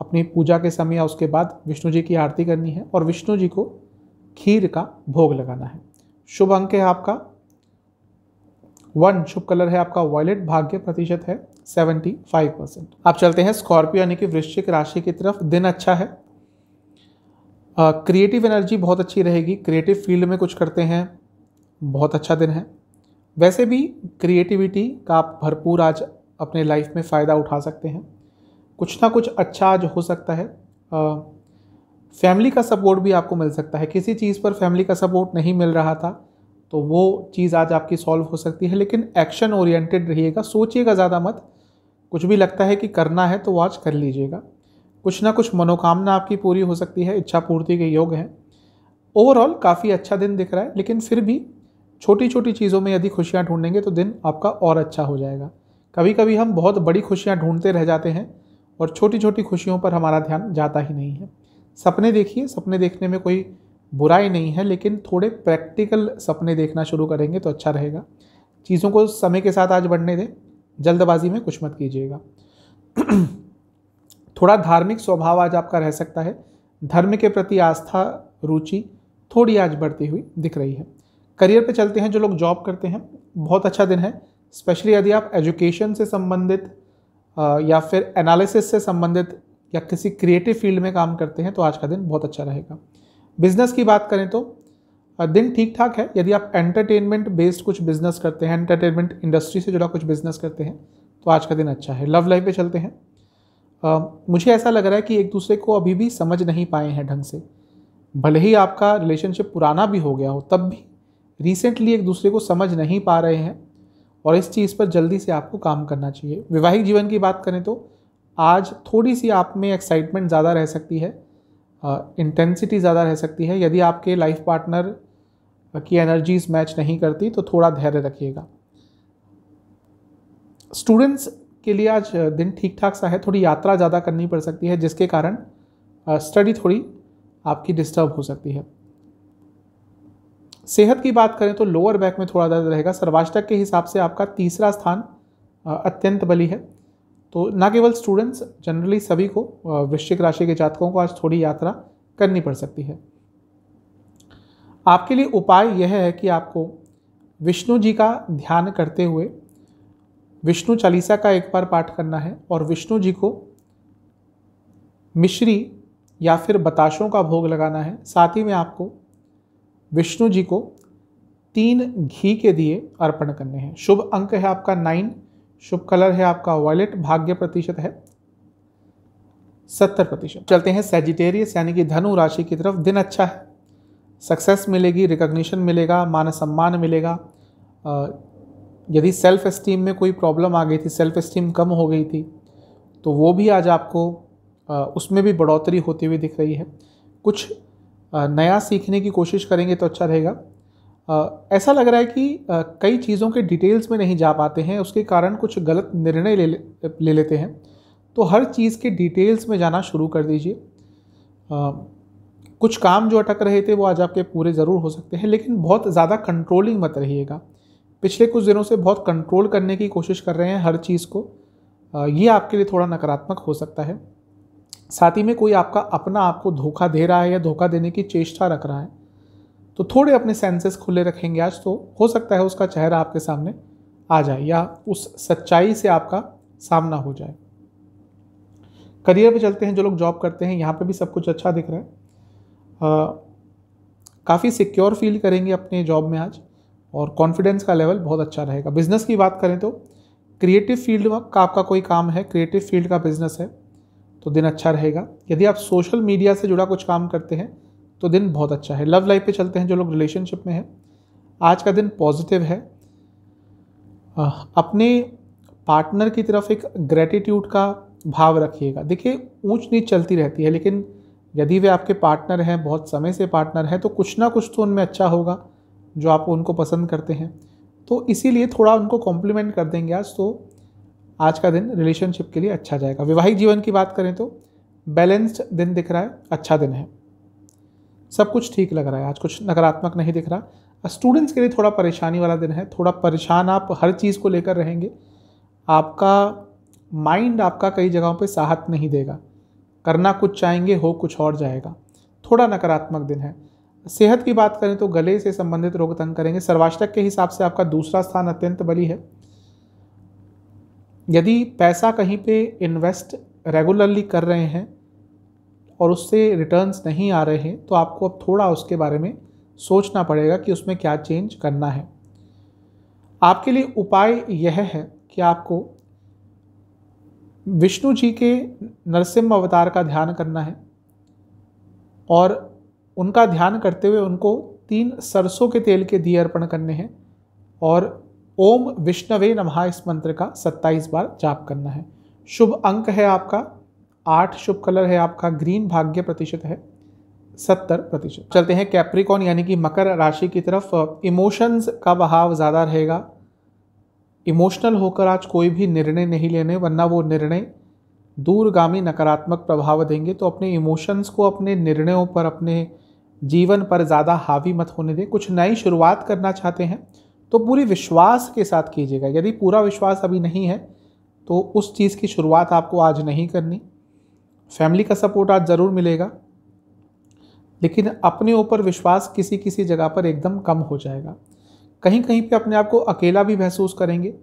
Speaker 1: अपनी पूजा के समय या उसके बाद विष्णु जी की आरती करनी है और विष्णु जी को खीर का भोग लगाना है शुभ अंक है आपका वन शुभ कलर है आपका वॉयलेट भाग्य प्रतिशत है सेवेंटी फाइव परसेंट आप चलते हैं स्कॉर्पियो यानी कि वृश्चिक राशि की तरफ दिन अच्छा है क्रिएटिव एनर्जी बहुत अच्छी रहेगी क्रिएटिव फील्ड में कुछ करते हैं बहुत अच्छा दिन है वैसे भी क्रिएटिविटी का आप भरपूर आज अपने लाइफ में फ़ायदा उठा सकते हैं कुछ ना कुछ अच्छा आज हो सकता है फैमिली का सपोर्ट भी आपको मिल सकता है किसी चीज़ पर फैमिली का सपोर्ट नहीं मिल रहा था तो वो चीज़ आज आपकी सॉल्व हो सकती है लेकिन एक्शन ओरिएंटेड रहिएगा सोचिएगा ज़्यादा मत कुछ भी लगता है कि करना है तो वो आज कर लीजिएगा कुछ ना कुछ मनोकामना आपकी पूरी हो सकती है इच्छा पूर्ति के योग हैं ओवरऑल काफ़ी अच्छा दिन दिख रहा है लेकिन फिर भी छोटी छोटी चीज़ों में यदि खुशियाँ ढूंढेंगे तो दिन आपका और अच्छा हो जाएगा कभी कभी हम बहुत बड़ी खुशियाँ ढूंढते रह जाते हैं और छोटी छोटी खुशियों पर हमारा ध्यान जाता ही नहीं है सपने देखिए सपने देखने में कोई बुराई नहीं है लेकिन थोड़े प्रैक्टिकल सपने देखना शुरू करेंगे तो अच्छा रहेगा चीज़ों को समय के साथ आज बढ़ने दें जल्दबाजी में कुछ मत कीजिएगा थोड़ा धार्मिक स्वभाव आज आपका रह सकता है धर्म के प्रति आस्था रुचि थोड़ी आज बढ़ती हुई दिख रही है करियर पे चलते हैं जो लोग जॉब करते हैं बहुत अच्छा दिन है स्पेशली यदि आप एजुकेशन से संबंधित या फिर एनालिसिस से संबंधित या किसी क्रिएटिव फील्ड में काम करते हैं तो आज का दिन बहुत अच्छा रहेगा बिजनेस की बात करें तो दिन ठीक ठाक है यदि आप एंटरटेनमेंट बेस्ड कुछ बिजनेस करते हैं एंटरटेनमेंट इंडस्ट्री से जुड़ा कुछ बिजनेस करते हैं तो आज का दिन अच्छा है लव लाइफ पे चलते हैं मुझे ऐसा लग रहा है कि एक दूसरे को अभी भी समझ नहीं पाए हैं ढंग से भले ही आपका रिलेशनशिप पुराना भी हो गया हो तब भी रिसेंटली एक दूसरे को समझ नहीं पा रहे हैं और इस चीज़ पर जल्दी से आपको काम करना चाहिए वैवाहिक जीवन की बात करें तो आज थोड़ी सी आप में एक्साइटमेंट ज़्यादा रह सकती है इंटेंसिटी ज़्यादा रह सकती है यदि आपके लाइफ पार्टनर की एनर्जीज मैच नहीं करती तो थोड़ा धैर्य रखिएगा स्टूडेंट्स के लिए आज दिन ठीक ठाक सा है थोड़ी यात्रा ज़्यादा करनी पड़ सकती है जिसके कारण स्टडी थोड़ी आपकी डिस्टर्ब हो सकती है सेहत की बात करें तो लोअर बैक में थोड़ा दर्द रहेगा सर्वाष्टक के हिसाब से आपका तीसरा स्थान अत्यंत बली है तो ना केवल स्टूडेंट्स जनरली सभी को वृश्चिक राशि के जातकों को आज थोड़ी यात्रा करनी पड़ सकती है आपके लिए उपाय यह है कि आपको विष्णु जी का ध्यान करते हुए विष्णु चालीसा का एक बार पाठ करना है और विष्णु जी को मिश्री या फिर बताशों का भोग लगाना है साथ ही में आपको विष्णु जी को तीन घी के दिए अर्पण करने हैं शुभ अंक है आपका नाइन शुभ कलर है आपका वॉयलेट भाग्य प्रतिशत है सत्तर प्रतिशत चलते हैं सेजिटेरियस यानी कि धनु राशि की तरफ दिन अच्छा है सक्सेस मिलेगी रिकॉग्निशन मिलेगा मान सम्मान मिलेगा यदि सेल्फ़ इस्टीम में कोई प्रॉब्लम आ गई थी सेल्फ़ इस्टीम कम हो गई थी तो वो भी आज आपको उसमें भी बढ़ोतरी होती हुई दिख रही है कुछ नया सीखने की कोशिश करेंगे तो अच्छा रहेगा ऐसा लग रहा है कि कई चीज़ों के डिटेल्स में नहीं जा पाते हैं उसके कारण कुछ गलत निर्णय ले ले लेते हैं तो हर चीज़ के डिटेल्स में जाना शुरू कर दीजिए कुछ काम जो अटक रहे थे वो आज आपके पूरे ज़रूर हो सकते हैं लेकिन बहुत ज़्यादा कंट्रोलिंग मत रहिएगा पिछले कुछ दिनों से बहुत कंट्रोल करने की कोशिश कर रहे हैं हर चीज़ को ये आपके लिए थोड़ा नकारात्मक हो सकता है साथ ही में कोई आपका अपना आपको धोखा दे रहा है या धोखा देने की चेष्टा रख रहा है तो थोड़े अपने सेंसेस खुले रखेंगे आज तो हो सकता है उसका चेहरा आपके सामने आ जाए या उस सच्चाई से आपका सामना हो जाए करियर पे चलते हैं जो लोग जॉब करते हैं यहाँ पे भी सब कुछ अच्छा दिख रहा है काफ़ी सिक्योर फील करेंगे अपने जॉब में आज और कॉन्फिडेंस का लेवल बहुत अच्छा रहेगा बिजनेस की बात करें तो क्रिएटिव फील्ड का आपका कोई काम है क्रिएटिव फील्ड का बिजनेस है तो दिन अच्छा रहेगा यदि आप सोशल मीडिया से जुड़ा कुछ काम करते हैं तो दिन बहुत अच्छा है लव लाइफ पे चलते हैं जो लोग रिलेशनशिप में हैं आज का दिन पॉजिटिव है अपने पार्टनर की तरफ एक ग्रेटिट्यूड का भाव रखिएगा देखिए ऊंच नीच चलती रहती है लेकिन यदि वे आपके पार्टनर हैं बहुत समय से पार्टनर हैं तो कुछ ना कुछ तो उनमें अच्छा होगा जो आप उनको पसंद करते हैं तो इसीलिए थोड़ा उनको कॉम्प्लीमेंट कर देंगे आज तो आज का दिन रिलेशनशिप के लिए अच्छा जाएगा वैवाहिक जीवन की बात करें तो बैलेंस्ड दिन दिख रहा है अच्छा दिन है सब कुछ ठीक लग रहा है आज कुछ नकारात्मक नहीं दिख रहा स्टूडेंट्स के लिए थोड़ा परेशानी वाला दिन है थोड़ा परेशान आप हर चीज़ को लेकर रहेंगे आपका माइंड आपका कई जगहों पर साहत नहीं देगा करना कुछ चाहेंगे हो कुछ और जाएगा थोड़ा नकारात्मक दिन है सेहत की बात करें तो गले से संबंधित रोग तंग करेंगे सर्वाष्टक के हिसाब से आपका दूसरा स्थान अत्यंत बली है यदि पैसा कहीं पे इन्वेस्ट रेगुलरली कर रहे हैं और उससे रिटर्न्स नहीं आ रहे हैं तो आपको अब थोड़ा उसके बारे में सोचना पड़ेगा कि उसमें क्या चेंज करना है आपके लिए उपाय यह है कि आपको विष्णु जी के नरसिम्ह अवतार का ध्यान करना है और उनका ध्यान करते हुए उनको तीन सरसों के तेल के दिए अर्पण करने हैं और ओम विष्णवे नमः इस मंत्र का 27 बार जाप करना है शुभ अंक है आपका आठ शुभ कलर है आपका ग्रीन भाग्य प्रतिशत है सत्तर प्रतिशत चलते हैं कैप्रिकॉन यानी कि मकर राशि की तरफ इमोशंस का बहाव ज़्यादा रहेगा इमोशनल होकर आज कोई भी निर्णय नहीं लेने वरना वो निर्णय दूरगामी नकारात्मक प्रभाव देंगे तो अपने इमोशंस को अपने निर्णयों पर अपने जीवन पर ज़्यादा हावी मत होने दें कुछ नई शुरुआत करना चाहते हैं तो पूरी विश्वास के साथ कीजिएगा यदि पूरा विश्वास अभी नहीं है तो उस चीज़ की शुरुआत आपको आज नहीं करनी फैमिली का सपोर्ट आज ज़रूर मिलेगा लेकिन अपने ऊपर विश्वास किसी किसी जगह पर एकदम कम हो जाएगा कहीं कहीं पे अपने आप को अकेला भी महसूस करेंगे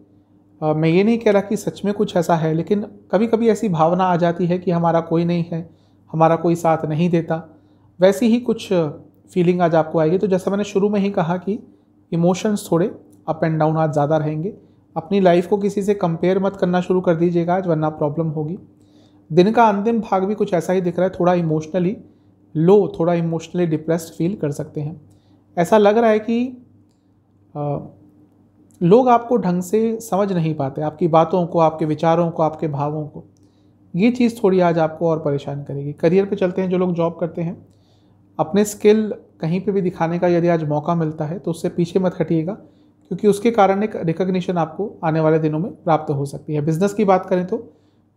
Speaker 1: आ, मैं ये नहीं कह रहा कि सच में कुछ ऐसा है लेकिन कभी कभी ऐसी भावना आ जाती है कि हमारा कोई नहीं है हमारा कोई साथ नहीं देता वैसी ही कुछ फीलिंग आज आपको आएगी तो जैसा मैंने शुरू में ही कहा कि इमोशंस थोड़े अप एंड डाउन आज ज़्यादा रहेंगे अपनी लाइफ को किसी से कंपेयर मत करना शुरू कर दीजिएगा आज वरना प्रॉब्लम होगी दिन का अंतिम भाग भी कुछ ऐसा ही दिख रहा है थोड़ा इमोशनली लो थोड़ा इमोशनली डिप्रेस्ड फील कर सकते हैं ऐसा लग रहा है कि आ, लोग आपको ढंग से समझ नहीं पाते आपकी बातों को आपके विचारों को आपके भावों को ये चीज़ थोड़ी आज आपको और परेशान करेगी करियर पे चलते हैं जो लोग जॉब करते हैं अपने स्किल कहीं पे भी दिखाने का यदि आज मौका मिलता है तो उससे पीछे मत हटिएगा क्योंकि उसके कारण एक रिकग्निशन आपको आने वाले दिनों में प्राप्त हो सकती है बिज़नेस की बात करें तो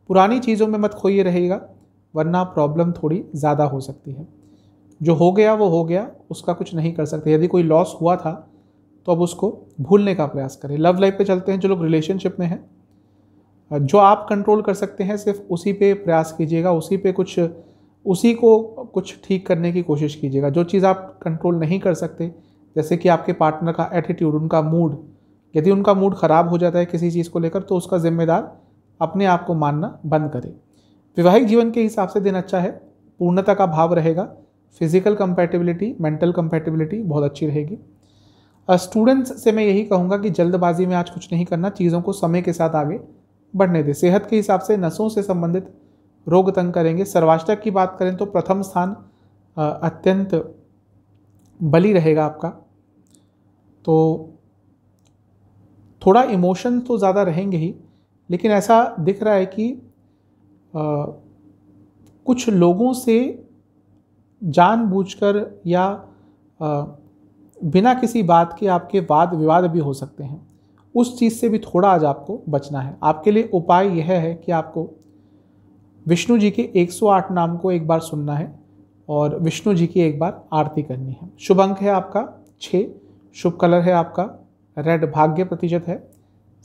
Speaker 1: पुरानी चीज़ों में मत खोइए रहेगा वरना प्रॉब्लम थोड़ी ज़्यादा हो सकती है जो हो गया वो हो गया उसका कुछ नहीं कर सकते यदि कोई लॉस हुआ था तो अब उसको भूलने का प्रयास करें लव लाइफ पे चलते हैं जो लोग रिलेशनशिप में हैं जो आप कंट्रोल कर सकते हैं सिर्फ उसी पे प्रयास कीजिएगा उसी पे कुछ उसी को कुछ ठीक करने की कोशिश कीजिएगा जो चीज़ आप कंट्रोल नहीं कर सकते जैसे कि आपके पार्टनर का एटीट्यूड उनका मूड यदि उनका मूड ख़राब हो जाता है किसी चीज़ को लेकर तो उसका जिम्मेदार अपने आप को मानना बंद करें वैवाहिक जीवन के हिसाब से दिन अच्छा है पूर्णता का भाव रहेगा फिजिकल कंपैटिबिलिटी मेंटल कंपैटिबिलिटी बहुत अच्छी रहेगी स्टूडेंट्स से मैं यही कहूँगा कि जल्दबाजी में आज कुछ नहीं करना चीज़ों को समय के साथ आगे बढ़ने दें सेहत के हिसाब से नसों से संबंधित रोग तंग करेंगे सर्वाष्टक की बात करें तो प्रथम स्थान अत्यंत बली रहेगा आपका तो थोड़ा इमोशन तो ज़्यादा रहेंगे ही लेकिन ऐसा दिख रहा है कि आ, कुछ लोगों से जानबूझकर या आ, बिना किसी बात के आपके वाद विवाद भी हो सकते हैं उस चीज़ से भी थोड़ा आज आपको बचना है आपके लिए उपाय यह है कि आपको विष्णु जी के 108 नाम को एक बार सुनना है और विष्णु जी की एक बार आरती करनी है शुभ अंक है आपका छः शुभ कलर है आपका रेड भाग्य प्रतिशत है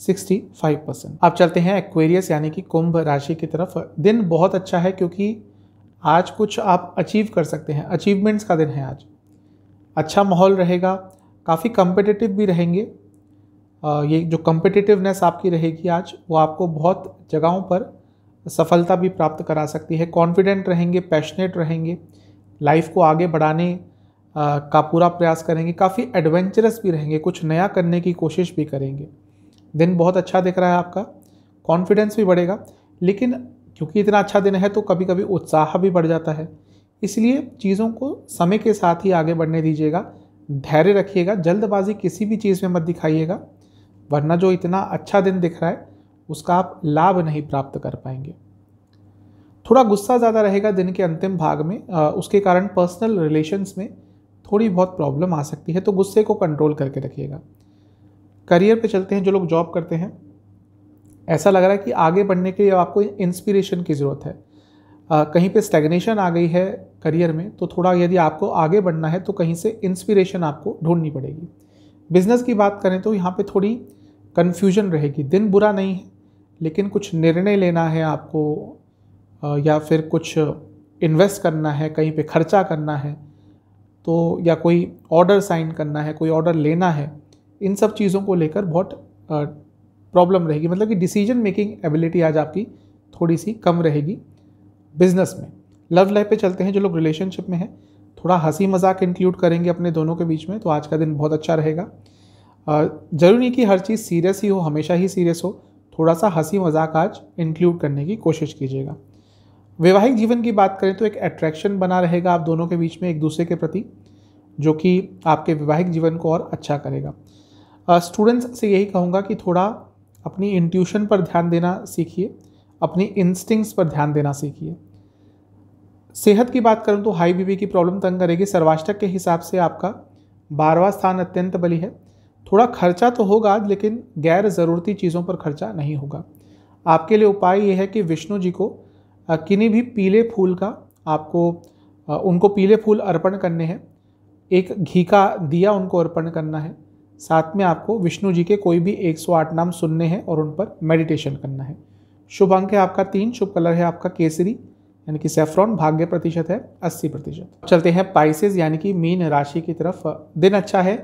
Speaker 1: 65 परसेंट आप चलते हैं एक्वेरियस यानी कि कुंभ राशि की तरफ दिन बहुत अच्छा है क्योंकि आज कुछ आप अचीव कर सकते हैं अचीवमेंट्स का दिन है आज अच्छा माहौल रहेगा काफ़ी कम्पिटिटिव भी रहेंगे ये जो कम्पिटिटिवनेस आपकी रहेगी आज वो आपको बहुत जगहों पर सफलता भी प्राप्त करा सकती है कॉन्फिडेंट रहेंगे पैशनेट रहेंगे लाइफ को आगे बढ़ाने का पूरा प्रयास करेंगे काफ़ी एडवेंचरस भी रहेंगे कुछ नया करने की कोशिश भी करेंगे दिन बहुत अच्छा दिख रहा है आपका कॉन्फिडेंस भी बढ़ेगा लेकिन क्योंकि इतना अच्छा दिन है तो कभी कभी उत्साह भी बढ़ जाता है इसलिए चीज़ों को समय के साथ ही आगे बढ़ने दीजिएगा धैर्य रखिएगा जल्दबाजी किसी भी चीज़ में मत दिखाइएगा वरना जो इतना अच्छा दिन दिख रहा है उसका आप लाभ नहीं प्राप्त कर पाएंगे थोड़ा गुस्सा ज़्यादा रहेगा दिन के अंतिम भाग में उसके कारण पर्सनल रिलेशन्स में थोड़ी बहुत प्रॉब्लम आ सकती है तो गुस्से को कंट्रोल करके रखिएगा करियर पे चलते हैं जो लोग जॉब करते हैं ऐसा लग रहा है कि आगे बढ़ने के लिए आपको इंस्पिरेशन की ज़रूरत है आ, कहीं पे स्टेगनेशन आ गई है करियर में तो थोड़ा यदि आपको आगे बढ़ना है तो कहीं से इंस्पिरेशन आपको ढूंढनी पड़ेगी बिजनेस की बात करें तो यहाँ पे थोड़ी कन्फ्यूजन रहेगी दिन बुरा नहीं है लेकिन कुछ निर्णय लेना है आपको या फिर कुछ इन्वेस्ट करना है कहीं पे खर्चा करना है तो या कोई ऑर्डर साइन करना है कोई ऑर्डर लेना है इन सब चीज़ों को लेकर बहुत प्रॉब्लम रहेगी मतलब कि डिसीजन मेकिंग एबिलिटी आज आपकी थोड़ी सी कम रहेगी बिजनेस में लव लाइफ पे चलते हैं जो लोग रिलेशनशिप में हैं थोड़ा हंसी मजाक इंक्लूड करेंगे अपने दोनों के बीच में तो आज का दिन बहुत अच्छा रहेगा ज़रूरी कि हर चीज़ सीरियस ही हो हमेशा ही सीरियस हो थोड़ा सा हंसी मजाक आज इंक्लूड करने की कोशिश कीजिएगा वैवाहिक जीवन की बात करें तो एक अट्रैक्शन बना रहेगा आप दोनों के बीच में एक दूसरे के प्रति जो कि आपके वैवाहिक जीवन को और अच्छा करेगा स्टूडेंट्स से यही कहूँगा कि थोड़ा अपनी इंट्यूशन पर ध्यान देना सीखिए अपनी इंस्टिंग्स पर ध्यान देना सीखिए सेहत की बात करूँ तो हाई बीबी की प्रॉब्लम तंग करेगी सर्वाष्टक के हिसाब से आपका बारवा स्थान अत्यंत बली है थोड़ा खर्चा तो होगा लेकिन गैर ज़रूरती चीज़ों पर खर्चा नहीं होगा आपके लिए उपाय ये है कि विष्णु जी को किन्हीं भी पीले फूल का आपको उनको पीले फूल अर्पण करने हैं एक घी का दिया उनको अर्पण करना है साथ में आपको विष्णु जी के कोई भी 108 नाम सुनने हैं और उन पर मेडिटेशन करना है शुभ अंक है आपका तीन शुभ कलर है आपका केसरी यानी कि सेफ्रॉन भाग्य प्रतिशत है अस्सी प्रतिशत चलते हैं पाइसेस यानी कि मीन राशि की तरफ दिन अच्छा है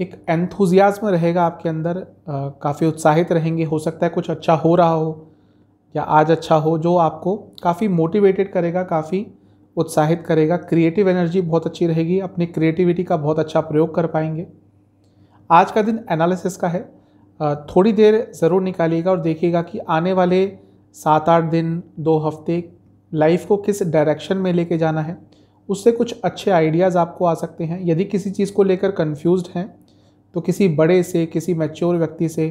Speaker 1: एक एंथुजियाज़्म रहेगा आपके अंदर काफ़ी उत्साहित रहेंगे हो सकता है कुछ अच्छा हो रहा हो या आज अच्छा हो जो आपको काफ़ी मोटिवेटेड करेगा काफ़ी उत्साहित करेगा क्रिएटिव एनर्जी बहुत अच्छी रहेगी अपनी क्रिएटिविटी का बहुत अच्छा प्रयोग कर पाएंगे आज का दिन एनालिसिस का है थोड़ी देर ज़रूर निकालिएगा और देखिएगा कि आने वाले सात आठ दिन दो हफ्ते लाइफ को किस डायरेक्शन में लेके जाना है उससे कुछ अच्छे आइडियाज़ आपको आ सकते हैं यदि किसी चीज़ को लेकर कन्फ्यूज़ हैं तो किसी बड़े से किसी मैच्योर व्यक्ति से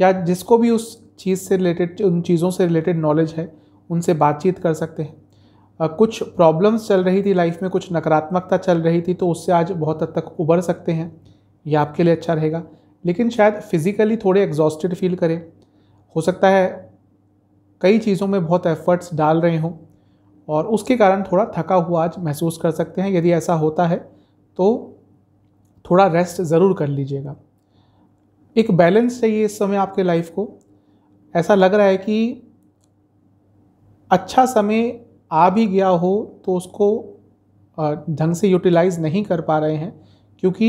Speaker 1: या जिसको भी उस चीज़ से रिलेटेड उन चीज़ों से रिलेटेड नॉलेज है उनसे बातचीत कर सकते हैं कुछ प्रॉब्लम्स चल रही थी लाइफ में कुछ नकारात्मकता चल रही थी तो उससे आज बहुत हद तक उबर सकते हैं ये आपके लिए अच्छा रहेगा लेकिन शायद फिज़िकली थोड़े एग्जॉस्टेड फील करें हो सकता है कई चीज़ों में बहुत एफर्ट्स डाल रहे हों और उसके कारण थोड़ा थका हुआ आज महसूस कर सकते हैं यदि ऐसा होता है तो थोड़ा रेस्ट ज़रूर कर लीजिएगा एक बैलेंस चाहिए इस समय आपके लाइफ को ऐसा लग रहा है कि अच्छा समय आ भी गया हो तो उसको ढंग से यूटिलाइज़ नहीं कर पा रहे हैं क्योंकि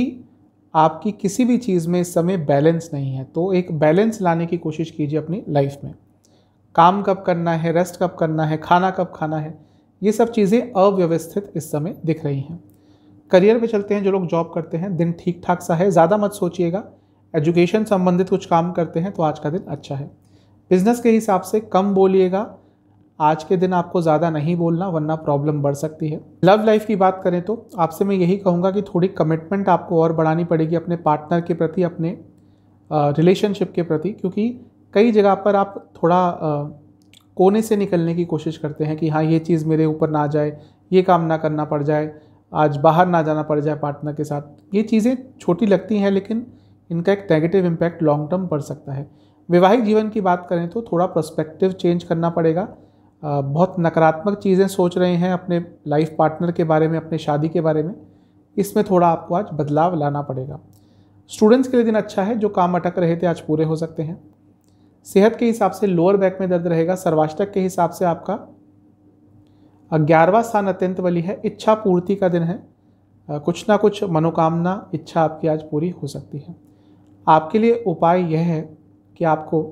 Speaker 1: आपकी किसी भी चीज़ में इस समय बैलेंस नहीं है तो एक बैलेंस लाने की कोशिश कीजिए अपनी लाइफ में काम कब करना है रेस्ट कब करना है खाना कब खाना है ये सब चीज़ें अव्यवस्थित इस समय दिख रही हैं करियर पे चलते हैं जो लोग जॉब करते हैं दिन ठीक ठाक सा है ज़्यादा मत सोचिएगा एजुकेशन संबंधित कुछ काम करते हैं तो आज का दिन अच्छा है बिजनेस के हिसाब से कम बोलिएगा आज के दिन आपको ज़्यादा नहीं बोलना वरना प्रॉब्लम बढ़ सकती है लव लाइफ की बात करें तो आपसे मैं यही कहूँगा कि थोड़ी कमिटमेंट आपको और बढ़ानी पड़ेगी अपने पार्टनर के प्रति अपने रिलेशनशिप के प्रति क्योंकि कई जगह पर आप थोड़ा आ, कोने से निकलने की कोशिश करते हैं कि हाँ ये चीज़ मेरे ऊपर ना जाए ये काम ना करना पड़ जाए आज बाहर ना जाना पड़ जाए पार्टनर के साथ ये चीज़ें छोटी लगती हैं लेकिन इनका एक नेगेटिव इम्पैक्ट लॉन्ग टर्म पड़ सकता है वैवाहिक जीवन की बात करें तो थोड़ा प्रस्पेक्टिव चेंज करना पड़ेगा बहुत नकारात्मक चीज़ें सोच रहे हैं अपने लाइफ पार्टनर के बारे में अपने शादी के बारे में इसमें थोड़ा आपको आज बदलाव लाना पड़ेगा स्टूडेंट्स के लिए दिन अच्छा है जो काम अटक रहे थे आज पूरे हो सकते हैं सेहत के हिसाब से लोअर बैक में दर्द रहेगा सर्वाष्टक के हिसाब से आपका ग्यारहवा स्थान अत्यंत बलि है इच्छा पूर्ति का दिन है कुछ ना कुछ मनोकामना इच्छा आपकी आज पूरी हो सकती है आपके लिए उपाय यह है कि आपको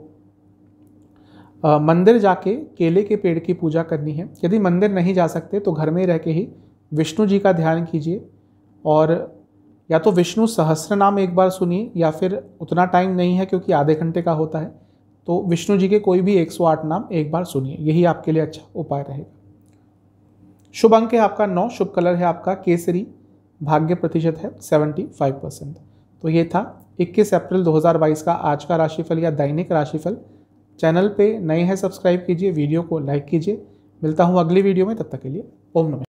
Speaker 1: मंदिर जाके केले के पेड़ की पूजा करनी है यदि मंदिर नहीं जा सकते तो घर में रह के ही विष्णु जी का ध्यान कीजिए और या तो विष्णु सहस्र नाम एक बार सुनिए या फिर उतना टाइम नहीं है क्योंकि आधे घंटे का होता है तो विष्णु जी के कोई भी 108 नाम एक बार सुनिए यही आपके लिए अच्छा उपाय रहेगा शुभ अंक है आपका नौ शुभ कलर है आपका केसरी भाग्य प्रतिशत है सेवेंटी फाइव परसेंट तो ये था इक्कीस अप्रैल दो हजार बाईस का आज का राशिफल या दैनिक राशिफल चैनल पे नए हैं सब्सक्राइब कीजिए वीडियो को लाइक कीजिए मिलता हूँ अगली वीडियो में तब तक के लिए ओम नमस्कार